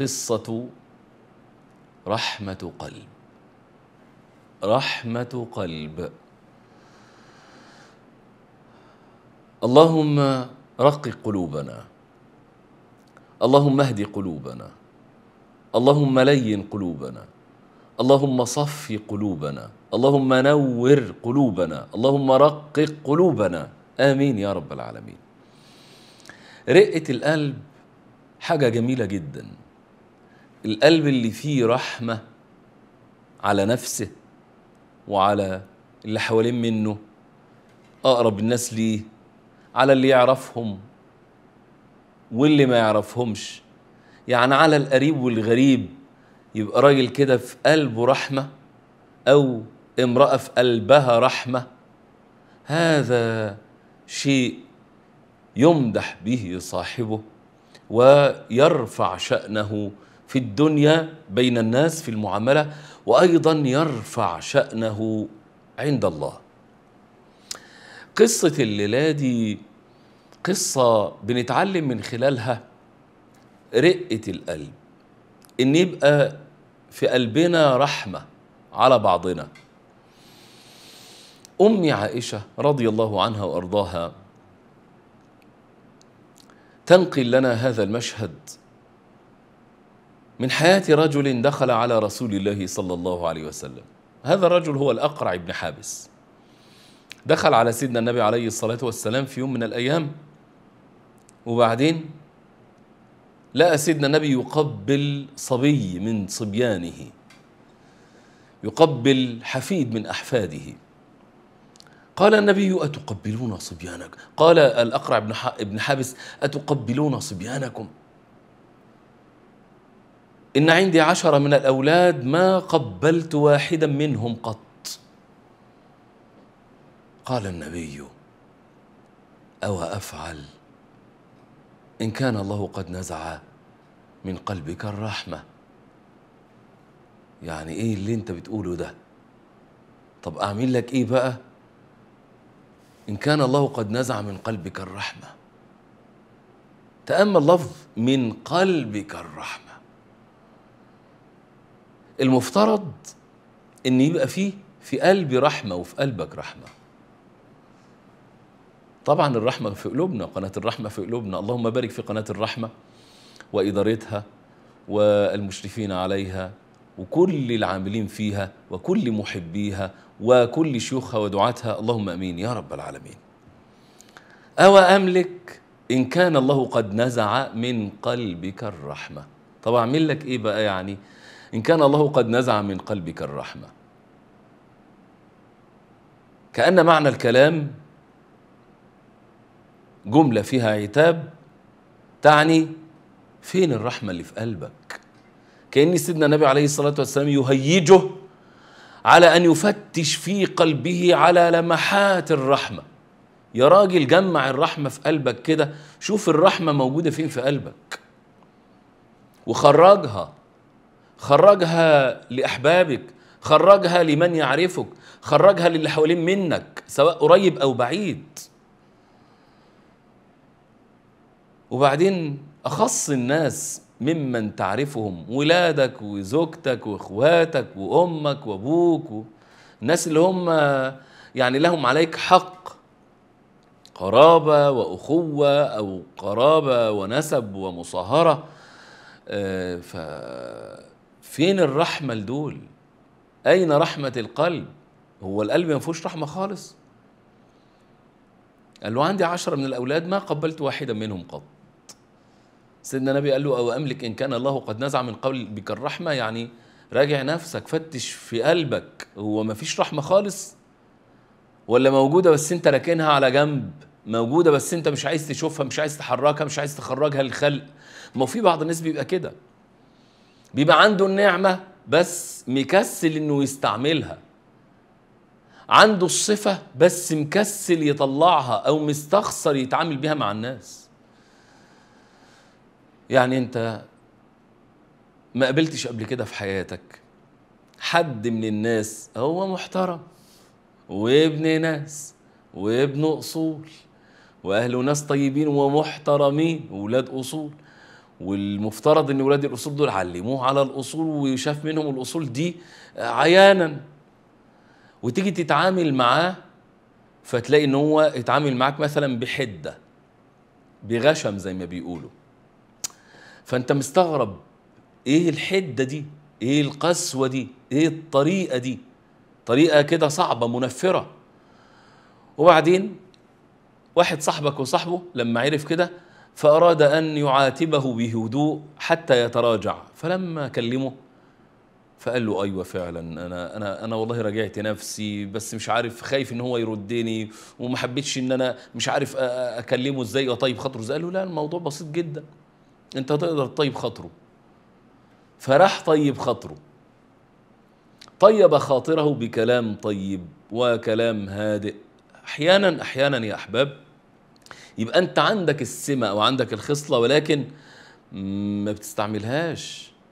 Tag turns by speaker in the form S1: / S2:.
S1: قصة رحمة قلب رحمة قلب اللهم رق قلوبنا اللهم اهد قلوبنا اللهم لين قلوبنا اللهم صفي قلوبنا اللهم نور قلوبنا اللهم رقق قلوبنا امين يا رب العالمين رقه القلب حاجه جميله جدا القلب اللي فيه رحمة على نفسه وعلى اللي حوالين منه أقرب الناس ليه على اللي يعرفهم واللي ما يعرفهمش يعني على القريب والغريب يبقى راجل كده في قلبه رحمة أو امرأة في قلبها رحمة هذا شيء يمدح به صاحبه ويرفع شأنه في الدنيا بين الناس في المعامله وايضا يرفع شانه عند الله قصه الليله دي قصه بنتعلم من خلالها رقه القلب ان يبقى في قلبنا رحمه على بعضنا امي عائشه رضي الله عنها وارضاها تنقل لنا هذا المشهد من حياة رجل دخل على رسول الله صلى الله عليه وسلم هذا الرجل هو الأقرع بن حابس دخل على سيدنا النبي عليه الصلاة والسلام في يوم من الأيام وبعدين لقى سيدنا النبي يقبل صبي من صبيانه يقبل حفيد من أحفاده قال النبي أتقبلون صبيانك قال الأقرع بن حابس أتقبلون صبيانكم إن عندي عشرة من الأولاد ما قبلت واحدا منهم قط قال النبي أو أفعل إن كان الله قد نزع من قلبك الرحمة يعني إيه اللي أنت بتقوله ده طب أعمل لك إيه بقى إن كان الله قد نزع من قلبك الرحمة تأمل لفظ من قلبك الرحمة المفترض ان يبقى فيه في قلبي رحمه وفي قلبك رحمه طبعا الرحمه في قلوبنا قناه الرحمه في قلوبنا اللهم بارك في قناه الرحمه وادارتها والمشرفين عليها وكل العاملين فيها وكل محبيها وكل شيوخها ودعاتها اللهم امين يا رب العالمين أو أملك إن كان الله قد نزع من قلبك الرحمة طب أعمل لك إيه بقى يعني إن كان الله قد نزع من قلبك الرحمة كأن معنى الكلام جملة فيها عتاب تعني فين الرحمة اللي في قلبك كأن سيدنا النبي عليه الصلاة والسلام يهيجه على أن يفتش في قلبه على لمحات الرحمة يا راجل جمع الرحمة في قلبك كده شوف الرحمة موجودة فين في قلبك وخرجها خرجها لأحبابك خرجها لمن يعرفك خرجها للي حوالين منك سواء قريب أو بعيد وبعدين أخص الناس ممن تعرفهم ولادك وزوجتك واخواتك وامك وابوك الناس اللي هم يعني لهم عليك حق قرابه واخوه او قرابه ونسب ومصاهره آه، ف فين الرحمة لدول أين رحمة القلب هو القلب ما فيهوش رحمة خالص قال له عندي عشرة من الأولاد ما قبلت واحدا منهم قط سيدنا النبي قال له أو أملك إن كان الله قد نزع من بك الرحمة يعني راجع نفسك فتش في قلبك هو ما فيش رحمة خالص ولا موجودة بس أنت راكنها على جنب موجودة بس أنت مش عايز تشوفها مش عايز تحركها مش عايز تخرجها للخلق ما في بعض الناس بيبقى كده بيبقى عنده النعمة بس مكسل إنه يستعملها عنده الصفة بس مكسل يطلعها أو مستخسر يتعامل بيها مع الناس يعني أنت ما قابلتش قبل كده في حياتك حد من الناس هو محترم وابن ناس وابن أصول وأهله ناس طيبين ومحترمين وولاد أصول والمفترض ان ولاد الاصول دول علموه على الاصول ويشاف منهم الاصول دي عيانا وتيجي تتعامل معاه فتلاقي ان هو اتعامل معاك مثلا بحده بغشم زي ما بيقولوا فانت مستغرب ايه الحده دي ايه القسوه دي ايه الطريقه دي طريقه كده صعبه منفره وبعدين واحد صاحبك وصاحبه لما عرف كده فأراد أن يعاتبه بهدوء حتى يتراجع فلما كلمه فقال له ايوه فعلا انا انا انا والله راجعت نفسي بس مش عارف خايف ان هو يردني وما حبيتش ان انا مش عارف اكلمه ازاي اطيب خاطره قال له لا الموضوع بسيط جدا انت تقدر تطيب خاطره فراح طيب خاطره طيب خاطره بكلام طيب وكلام هادئ احيانا احيانا يا احباب يبقى انت عندك السمة او عندك الخصلة ولكن ما بتستعملهاش